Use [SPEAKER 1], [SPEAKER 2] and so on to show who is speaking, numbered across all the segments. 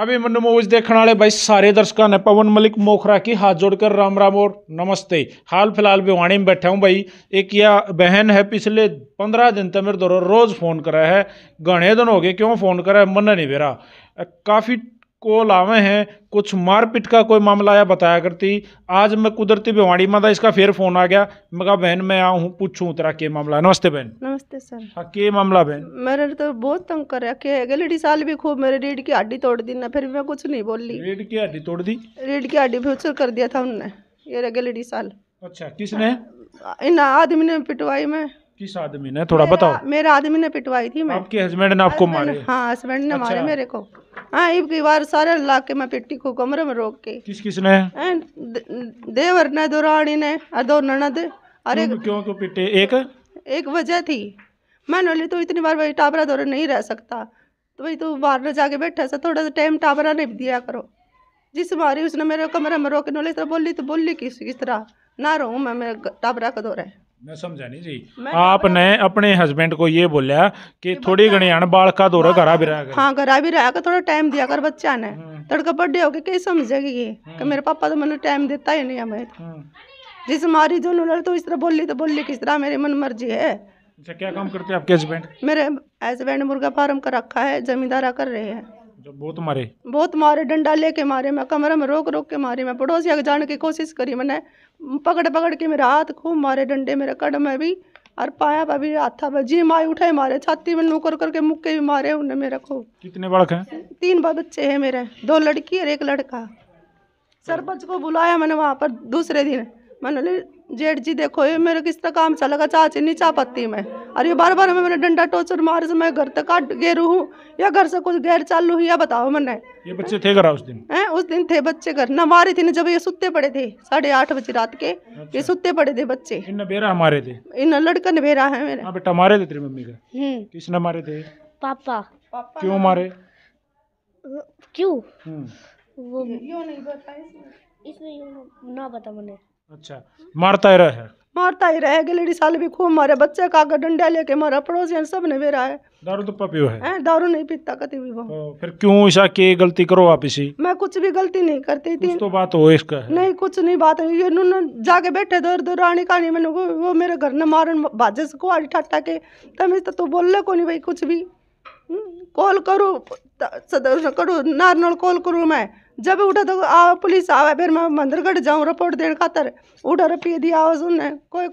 [SPEAKER 1] अभी मूवीज देखने वाले भाई सारे दर्शकों ने पवन मलिक मोखरा की हाथ जोड़कर राम राम और नमस्ते हाल फिलहाल भिवाणी में बैठा हूँ भाई एक या बहन है पिछले पंद्रह दिन तक मेरे दोनों रोज़ फ़ोन करा है घने दिन हो गए क्यों फ़ोन करा है मन नहीं बेरा काफ़ी को आवे हैं कुछ मारपीट का कोई मामला आया बताया करती आज मैं कुदरती भिवाड़ी था इसका फिर फोन आ गया मैं कहा बहन मैं आऊँ पूछूँ तेरा के मामला है नमस्ते बहन नमस्ते सर हाँ के मामला बहन
[SPEAKER 2] मेरे तो बहुत तंग कर रहा है गलेडी साल भी खूब मेरे रीढ़ की हड्डी तोड़ दी ना फिर भी मैं कुछ नहीं बोल ली
[SPEAKER 1] रीढ़ की हड्डी तोड़ दी
[SPEAKER 2] रीढ़ की हड्डी फ्यूचर कर दिया था उनने ये गलेडी साल
[SPEAKER 1] अच्छा किसने हाँ,
[SPEAKER 2] इन आदमी ने पिटवाई में
[SPEAKER 1] किस आदमी ने थोड़ा बताओ
[SPEAKER 2] मेरे आदमी ने पिटवाई थी मैं आपके
[SPEAKER 1] हस्बैंड ने आपको मारे हाँ
[SPEAKER 2] हस्बैंड ने अच्छा। मारे मेरे को हाँ इबकी बार सारे लाके मैं पिट्टी को कमरे में रोक के किस किसने देवर ने दो रानी ने और दो ननद अरे क्यों क्यों पिटे एक एक वजह थी मैं नोली तो इतनी बार भाई टाबरा दौरे नहीं रह सकता तो भाई तू बाहर न जाके बैठा सा थोड़ा सा टाइम टाबरा ने दिया करो जिस मारी उसने मेरे कमरे में रोके नोली तरह बोली तो बोली किस किस तरह ना रहूँ मैं मेरे टाबरा का दौरा है
[SPEAKER 1] मैं समझा नहीं जी आपने अपने हस्बैंड को ये बोला कि थोड़ी घनी अन बाल घरा भी रहा
[SPEAKER 2] हाँ घरा भी रहा हाँ, थोड़ा टाइम दिया कर बच्चा ने हम्म। तड़का बर्थडे हो गया कहीं समझेगी ये कि हम्म। मेरे पापा तो मैंने टाइम देता ही नहीं हमें हम्म। जिस मारी जो तो इस तरह बोली तो बोली किस तरह मेरी मन मर्जी है
[SPEAKER 1] अच्छा, क्या काम करते हैं आपके हस्बैंड
[SPEAKER 2] मेरे हस्बैंड मुर्गा फार्म का रखा है जमींदारा कर रहे हैं जब बहुत मारे बहुत मारे डंडा लेके मारे मैं कमरे में रोक रोक के मारे मैं पड़ोसिया के जाने की कोशिश करी मैंने पकड़ पकड़ के मेरे हाथ खूब मारे डंडे मेरे कड़ में भी और पाया पर भी हाथा पर जी माए उठाए मारे छाती में नूकर करके मुक्के भी मारे उन्हें मेरे को
[SPEAKER 1] कितने बड़क हैं
[SPEAKER 2] तीन बच्चे हैं मेरे दो लड़की और एक लड़का सरपंच को बुलाया मैंने वहाँ पर दूसरे दिन मैंने बोले जेठ जी देखो ये मेरे किस तरह काम चलेगा चाची नहीं पत्ती में और ये बार बार में मैंने डंडा टोचर मार से मैं घर तक काट गेरू हूँ या घर से कुछ गैर चालू हुई या बताओ मैंने ये
[SPEAKER 1] बच्चे थे घर उस दिन
[SPEAKER 2] हैं उस दिन थे बच्चे घर ना मारे थे ना जब ये सुते पड़े थे साढ़े आठ बजे रात के अच्छा। ये सुते पड़े थे बच्चे इन
[SPEAKER 1] बेरा हमारे थे
[SPEAKER 2] इन लड़का ने बेरा है मेरा हाँ,
[SPEAKER 1] बेटा मारे थे तेरी मम्मी का हम्म। किसने मारे थे
[SPEAKER 2] पापा क्यों मारे क्यों हम्म। वो नहीं बताया इसमें ना बता मैंने
[SPEAKER 1] अच्छा, मारता ही रहे
[SPEAKER 2] मारता ही रहे गिलड़ी साल भी खूब मारे बच्चे का डंडा लेके मारा सब ने मेरा है
[SPEAKER 1] दारू तो है
[SPEAKER 2] दारू नहीं पीता कति भी वो तो
[SPEAKER 1] फिर क्यों ऐसा गलती करो आप इसी
[SPEAKER 2] मैं कुछ भी गलती नहीं करती थी
[SPEAKER 1] तो बात हो इसका
[SPEAKER 2] नहीं कुछ नहीं बात ये जाके बैठे दर दर रानी कहानी मैंने वो, वो मेरे घर ने मारन बाजे से कुआरी ठाटा के तमीज तो तू बोल को नहीं भाई कुछ भी हम्म, कॉल करो करो नारनल कॉल करूँ मैं जब उठा तो आ पुलिस आवे फिर मैं मंदिरगढ़ जाऊँ रिपोर्ट देने खातर उठा रुपये दिया हो सुनने कोई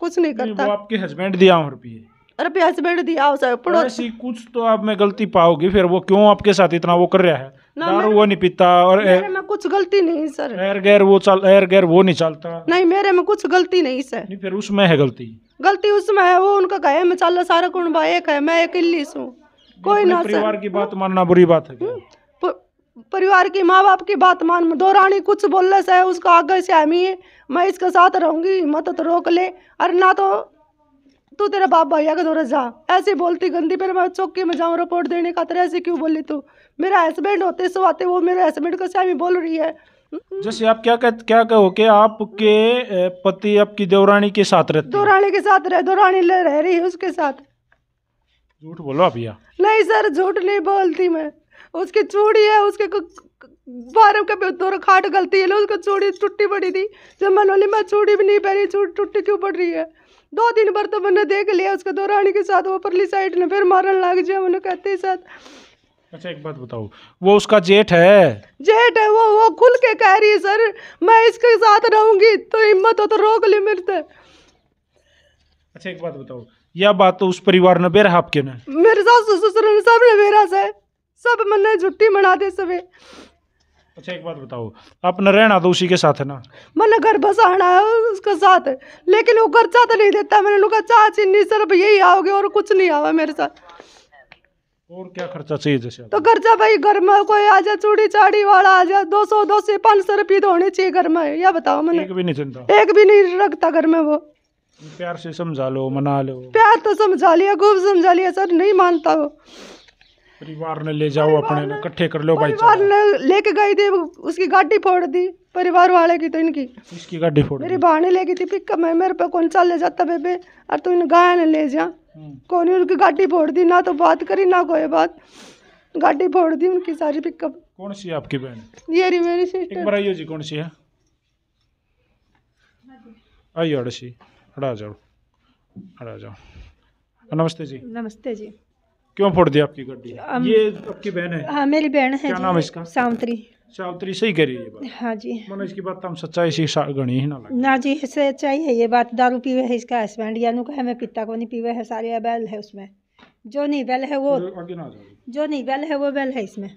[SPEAKER 2] कुछ नहीं करता वो आपके
[SPEAKER 1] हस्बैंड दिया हूँ रुपये
[SPEAKER 2] अरे हस्बैंड दिया हो साहब पड़ोसी
[SPEAKER 1] कुछ तो आप में गलती पाओगी फिर वो क्यों आपके साथ इतना वो कर रहा है दारू वो नहीं पीता और मेरे में
[SPEAKER 2] कुछ गलती नहीं सर एयर
[SPEAKER 1] गैर वो चल एयर गैर वो नहीं चलता
[SPEAKER 2] नहीं मेरे में कुछ गलती नहीं सर नहीं फिर
[SPEAKER 1] उसमें है गलती
[SPEAKER 2] गलती उसमें है वो उनका कहे में चल सारा कुंबा एक है मैं अकेली हूँ कोई ना परिवार की
[SPEAKER 1] बात मानना बुरी बात है
[SPEAKER 2] परिवार की माँ बाप की बात मान दो रानी कुछ बोलने से उसको आगे से हम ही मैं इसके साथ रहूँगी मत तो रोक ले अरे ना तो तू तेरा बाप भैया के दौरे जा ऐसी बोलती गंदी पर मैं चौकी में जाऊँ रिपोर्ट देने का तरह ऐसे क्यों बोली तू मेरा हस्बैंड होते सो आते वो मेरे हस्बैंड को सही बोल रही है
[SPEAKER 1] जैसे आप क्या कह, क्या कहो कि आपके पति आपकी देवरानी के साथ रहते
[SPEAKER 2] देवरानी के साथ रहे देवरानी रह रही है उसके साथ
[SPEAKER 1] झूठ बोलो आप भैया
[SPEAKER 2] नहीं सर झूठ नहीं बोलती मैं उसकी चूड़ी है उसके बारह कभी दोनों खाट गलती है उसको चूड़ी टुट्टी पड़ी थी जब मैं लोली मैं चूड़ी भी नहीं पहनी चूड़ी टुट्टी क्यों पड़ रही है दो दिन भर तो मैंने देख लिया उसके दो रानी के साथ वो परली साइड ने फिर मारन लग जाए मैंने कहते ही साथ
[SPEAKER 1] अच्छा एक बात बताओ वो उसका जेठ है
[SPEAKER 2] जेठ है वो वो खुल के कह रही है सर मैं इसके साथ रहूंगी तो हिम्मत हो तो रोक ली मेरे से
[SPEAKER 1] अच्छा एक बात बताओ यह बात तो उस परिवार ने बेरा आपके ने
[SPEAKER 2] मेरे सास ससुर ने सब ने बेरा से सब मन मन्ने मना दे सवे
[SPEAKER 1] अच्छा एक बात बताओ अपने रहना तो उसी के साथ है ना
[SPEAKER 2] मैंने घर बसाना है उसके साथ है। लेकिन वो खर्चा तो नहीं देता मैंने लोग चाची नहीं सिर्फ यही आओगे और कुछ नहीं आवा मेरे साथ
[SPEAKER 1] और क्या खर्चा चाहिए जैसे
[SPEAKER 2] तो खर्चा भाई घर में कोई आ जाए चूड़ी चाड़ी वाला आ जाए दो सौ दो सौ पाँच सौ रुपये तो होने चाहिए घर में यह बताओ मैंने एक
[SPEAKER 1] भी नहीं चिंता
[SPEAKER 2] एक भी नहीं रखता घर में वो
[SPEAKER 1] प्यार से समझा लो मना लो
[SPEAKER 2] प्यार तो समझा लिया खूब समझा लिया सर नहीं मानता वो
[SPEAKER 1] परिवार ने ले जाओ अपने ने इकट्ठे कर लो भाई परिवार
[SPEAKER 2] ने लेके गई थी उसकी गाड़ी फोड़ दी परिवार वाले की तो इनकी उसकी गाड़ी फोड़ मेरी भाड़ ले गई थी पिकअप में मेरे पे कौन चल ले जाता बेबे और तू तो इन गाय ने ले जा हम्म। कौन उनकी गाड़ी फोड़ दी ना तो बात करी ना कोई बात गाड़ी फोड़ दी उनकी सारी
[SPEAKER 1] पिकअप कौन सी है आपकी बहन
[SPEAKER 2] ये रही मेरी सिस्टर एक बार आइयो
[SPEAKER 1] जी कौन सी है आइयो अड़सी अड़ा जाओ अड़ा जाओ नमस्ते जी नमस्ते जी क्यों फोड़ दिया आपकी गड्डी अम, ये तो आपकी बहन है
[SPEAKER 3] हाँ मेरी बहन है क्या नाम है इसका सावतरी
[SPEAKER 1] सावतरी सही करी ये
[SPEAKER 3] बात हाँ जी मैंने इसकी
[SPEAKER 1] बात तो हम सच्चाई से गणी ही ना
[SPEAKER 3] लगे ना जी सच्चाई है ये बात दारू पीवे है इसका हस्बैंड या नुक है मैं पिता को नहीं पीवे है सारे बैल है उसमें जो नहीं बैल है वो जो नहीं बैल है वो बैल है इसमें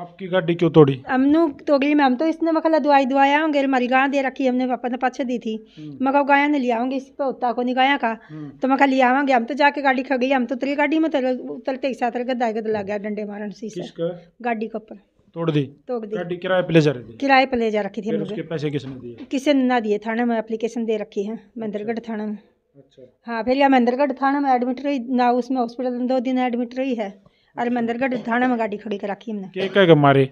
[SPEAKER 1] आपकी गाड़ी क्यों तोड़ी
[SPEAKER 3] हमनू तोड़ी मैम तो इसने मखला दवाई दवाया होंगे हमारी गाय दे रखी हमने पापा ने पाछे दी थी हम्म। मैं कहा ने लिया होंगे इस पे उत्ता को नहीं गाया का हम्म। तो मैं लिया होंगे हम तो जाके गाड़ी खा गई हम तो उतरी गाड़ी में तो उतरते ही साथ गद्दा गद्दा लग गया डंडे मारन सी गाड़ी के ऊपर
[SPEAKER 1] तोड़ दी तोड़ दी गाड़ी किराए पे ले जा रही थी
[SPEAKER 3] किराए पे ले जा रखी थी उसके तो।
[SPEAKER 1] पैसे किसने दिए
[SPEAKER 3] किसी ने ना दिए थाने में एप्लीकेशन दे रखी है अच्छा। महेंद्रगढ़ थाने में अच्छा हाँ फिर यहाँ महेंद्रगढ़ थाने में एडमिट रही ना उसमें हॉस्पिटल दो दिन एडमिट रही है अरे मंदिरगढ़ थाने में गाड़ी खड़ी कर रखी हमने के कह के मारे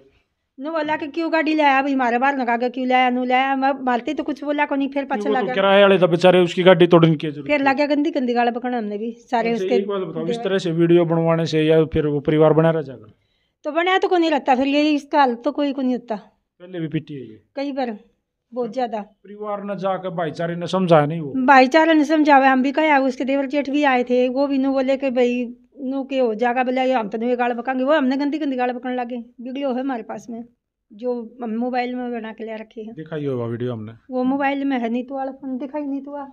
[SPEAKER 3] नो बोला कि क्यों गाड़ी लाया भाई मारे बार लगा के क्यों लाया नु लाया मैं मारते तो कुछ बोला को नहीं फिर पछ लगा किराए
[SPEAKER 1] वाले तो बेचारे उसकी गाड़ी तोड़ने की जरूरत
[SPEAKER 3] फिर लगा गंदी गंदी गाल पकड़ हमने भी सारे अच्छा, उसके एक बात बताओ इस तरह
[SPEAKER 1] से वीडियो बनवाने से या फिर वो परिवार बना रह जाएगा
[SPEAKER 3] तो बनाया तो को नहीं रहता फिर यही इसका हाल तो कोई को नहीं होता
[SPEAKER 1] पहले भी पीटी है ये
[SPEAKER 3] कई बार बहुत अच्छा, ज्यादा
[SPEAKER 1] परिवार ने जाके भाईचारे ने समझाया नहीं वो
[SPEAKER 3] भाईचारा ने समझावे हम भी कहे उसके देवर जेठ भी आए थे वो भी नु बोले के भाई नो के हो जागा बोला हम तो नहीं गाल बकांगे वो हमने गंदी गंदी गाल बकने लगे बिगड़े हो हमारे पास में जो मोबाइल में बना के ले रखे हैं
[SPEAKER 1] दिखाई होगा वीडियो हमने
[SPEAKER 3] वो मोबाइल में है नीतू तो वाला फोन दिखाई नीतू तो वाला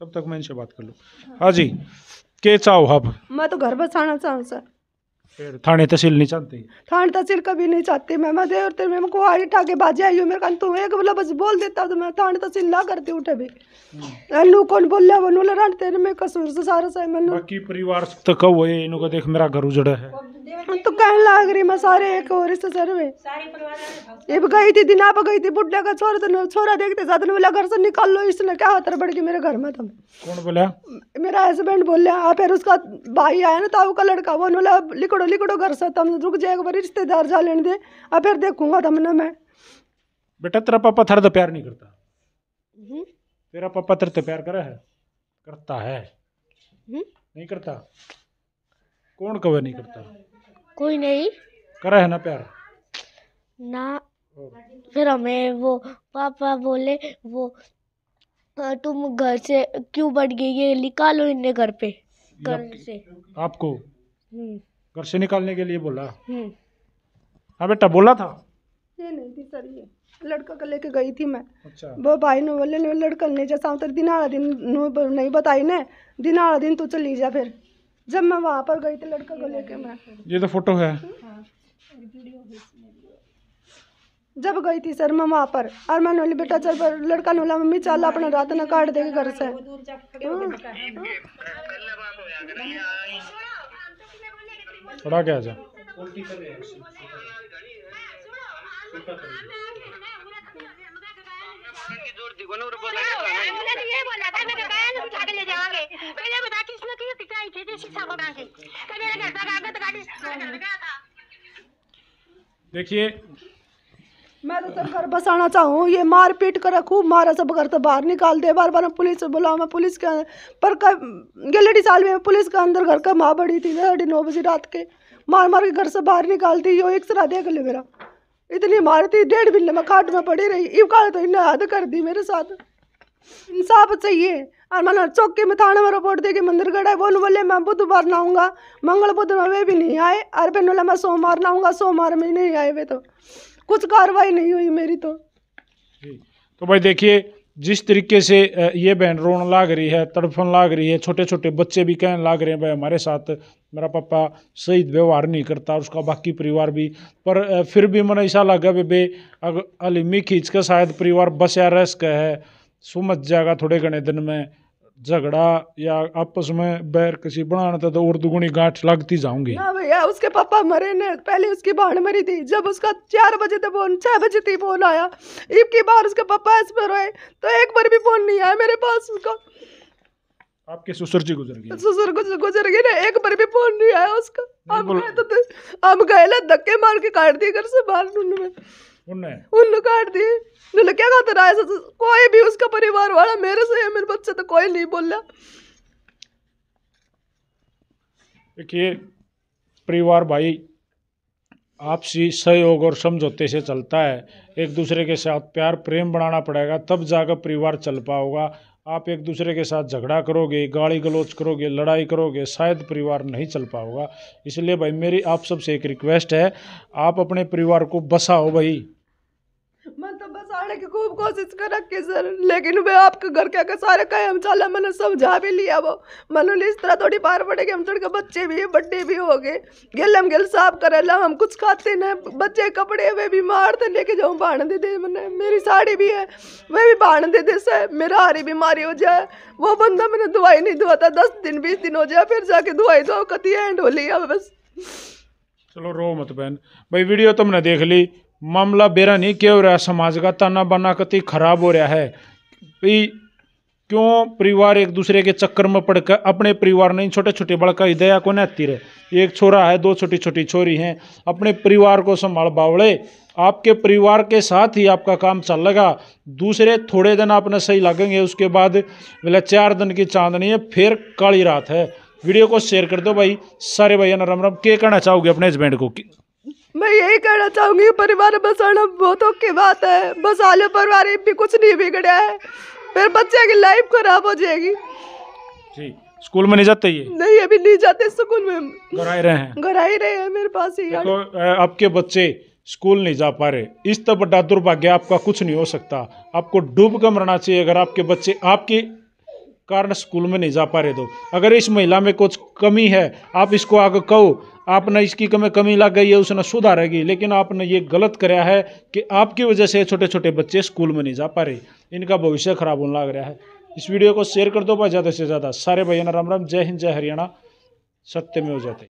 [SPEAKER 1] तब तक मैं इनसे बात कर लूँ हाँ जी के चाहो आप
[SPEAKER 2] मैं तो घर बसाना चाहूँ सर
[SPEAKER 1] थाने तहसील नहीं चाहती
[SPEAKER 2] थाने तहसील कभी नहीं चाहती मैं मैं देर तेरे में को आई ठाके बाजे आई मेरे कहा तू एक बोला मतलब बस बोल देता तो मैं थाने तहसील ना करती उठे भी हम्म। अल्लू कौन बोल वनु लड़ा तेरे में कसूर से सारा सा बाकी परिवार
[SPEAKER 1] तक तो कहो ये इनको देख मेरा घर उजड़ा है
[SPEAKER 2] तो कह लाग रही मैं सारे एक और इससे सर्वे ये भी गई थी दिन आप गई थी बुढ़े का छोरा तो छोरा देखते साथ में बोला घर से निकाल लो इसने क्या हाथ बढ़ गई मेरे घर में तुम
[SPEAKER 1] तो। कौन बोला
[SPEAKER 2] मेरा हस्बैंड बोला आप फिर उसका भाई आया ना ताऊ का लड़का वो बोला लिकड़ो लिकड़ो घर से तुम रुक जाए एक बार रिश्तेदार जा लेने दे आप फिर देखूंगा तुमने मैं
[SPEAKER 1] बेटा तेरा पापा थर तो प्यार नहीं करता हम्म। तेरा पापा तेरे तो प्यार करा है करता है हम्म। नहीं करता कौन कवर नहीं करता कोई नहीं करे है ना प्यार ना फिर हमें वो पापा
[SPEAKER 2] बोले वो तुम घर से क्यों बढ़ गई ये निकालो इन्हें घर
[SPEAKER 1] पे घर से आपको
[SPEAKER 2] हम्म।
[SPEAKER 1] घर से निकालने के लिए बोला हम्म। हाँ बेटा बोला था
[SPEAKER 2] ये नहीं थी सर ये लड़का का लेके गई थी मैं अच्छा। वो भाई ने बोले लड़का नहीं जैसा तेरे दिन आला दिन नहीं बताई ने दिन आला दिन तू चली जा फिर जब मैं वहाँ पर गई थी लड़का को लेके मैं
[SPEAKER 1] ये तो फोटो है हाँ,
[SPEAKER 2] जब गई थी सर मैं वहाँ पर और मैं नोली बेटा चल पर लड़का नोला मम्मी चल अपना रात ना काट देगी घर से खड़ा हाँ। हाँ। क्या जा जोर ना ये बोला था मेरे उठा के ले जाओगे
[SPEAKER 3] पहले बता
[SPEAKER 1] देखिए
[SPEAKER 2] मैं तो सब घर बसाना चाहूँ ये मार पीट कर खूब मारा सब घर तो बाहर निकाल दे बार बार पुलिस से बुलाओ मैं पुलिस के पर कब गलेडी साल में पुलिस के अंदर घर का माँ बड़ी थी साढ़े नौ बजे रात के मार मार के घर से बाहर निकालती यो एक सरा देख ले मेरा इतनी मारती डेढ़ महीने में खाट में पड़ी रही इवकाल तो इन्हें हद कर दी मेरे साथ इंसाफ चाहिए और मैंने चौकी में थाने में रिपोर्ट दे के मंदिर गड़ा है वो बोले मैं बुधवार ना आऊँगा मंगल बुध में वे भी नहीं आए और फिर बोले मैं सोमवार ना आऊँगा सोमवार में नहीं आए वे तो कुछ कार्रवाई नहीं हुई मेरी तो
[SPEAKER 1] तो भाई देखिए जिस तरीके से ये बहन रोन लाग रही है तड़फन लाग रही है छोटे छोटे बच्चे भी कहने लाग रहे हैं भाई हमारे साथ मेरा पापा सही व्यवहार नहीं करता उसका बाकी परिवार भी पर फिर भी मन ऐसा लगा भाई बे अगर अलिमी खींच कर शायद परिवार बसा रस का है सुमझ जाएगा थोड़े घने दिन में झगड़ा या आपस में बैर किसी बनाना था तो और तो दुगुनी गांठ लगती जाऊंगी ना
[SPEAKER 2] भैया उसके पापा मरे ने पहले उसकी बहन मरी थी जब उसका चार बजे तक फोन छह बजे तक फोन आया एक की बार उसके पापा इस पर रोए तो एक बार भी फोन नहीं आया मेरे पास उसका
[SPEAKER 1] आपके ससुर जी गुजर गए ससुर
[SPEAKER 2] गुजर गुजर गए ना एक बार भी फोन नहीं आया उसका तो हम गए तो हम गए धक्के मार के काट दिए घर से बाहर ढूंढने में काट दी क्या कहते कोई भी उसका परिवार वाला मेरे से मेरे बच्चे तो कोई नहीं
[SPEAKER 1] देखिए परिवार भाई आपसी सहयोग और समझौते से चलता है एक दूसरे के साथ प्यार प्रेम बनाना पड़ेगा तब जाकर परिवार चल पाओगा आप एक दूसरे के साथ झगड़ा करोगे गाली गलोच करोगे लड़ाई करोगे शायद परिवार नहीं चल पाओगा इसलिए भाई मेरी आप सबसे एक रिक्वेस्ट है आप अपने परिवार को बसाओ भाई
[SPEAKER 2] वापस की खूब कोशिश कर रखी सर लेकिन वे आपके घर के आकर सारे कहे हम चला मैंने समझा भी लिया वो मैंने इस तरह थोड़ी पार पड़ेगी हम थोड़े बच्चे भी बड्डे भी हो गए गेल हम गेल साफ करे ला हम कुछ खाते ना बच्चे कपड़े वे भी मारते लेके जाऊँ बाण दे दे मैंने मेरी साड़ी भी है वह भी बाण दे दे सर मेरा हरी बीमारी हो जाए वो बंदा मैंने दवाई नहीं दुआ दस दिन बीस दिन हो जाए फिर जाके दवाई दो कती एंड हो लिया बस
[SPEAKER 1] चलो रो मत बहन भाई वीडियो तुमने देख ली मामला नहीं क्या हो रहा है समाज का ताना बाना कति खराब हो रहा है भाई क्यों परिवार एक दूसरे के चक्कर में पड़कर अपने परिवार नहीं छोटे छोटे बड़का ही दया को नहती रहे एक छोरा है दो छोटी छोटी छोरी हैं अपने परिवार को संभाल बावड़े आपके परिवार के साथ ही आपका काम चल लगा दूसरे थोड़े दिन आपने सही लगेंगे उसके बाद बोले चार दिन की चांदनी है फिर काली रात है वीडियो को शेयर कर दो भाई सारे भैया राम राम क्या कहना चाहोगे अपने हस्बैंड को
[SPEAKER 2] मैं यही कहना चाहूंगी परिवार बसाना बहुत ओके बात है बसा लो परिवार भी कुछ नहीं बिगड़ा है फिर बच्चे की लाइफ खराब हो जाएगी
[SPEAKER 1] जी स्कूल में नहीं जाते ये
[SPEAKER 2] नहीं अभी नहीं जाते स्कूल में
[SPEAKER 1] घर आ रहे हैं
[SPEAKER 2] घर आ रहे हैं मेरे पास ही देखो
[SPEAKER 1] आपके बच्चे स्कूल नहीं जा पा रहे इस तो बड़ा दुर्भाग्य आपका कुछ नहीं हो सकता आपको डूब कर मरना चाहिए अगर आपके बच्चे आपकी कारण स्कूल में नहीं जा पा रहे तो अगर इस महिला में कुछ कमी है आप इसको आगे कहो आपने इसकी कमी कमी लग गई है उसने सुधारेगी लेकिन आपने ये गलत कराया है कि आपकी वजह से छोटे छोटे बच्चे स्कूल में नहीं जा पा रहे इनका भविष्य खराब होने लग रहा है इस वीडियो को शेयर कर दो भाई ज़्यादा से ज़्यादा सारे भैया राम राम जय हिंद जय हरियाणा सत्य में हो जाते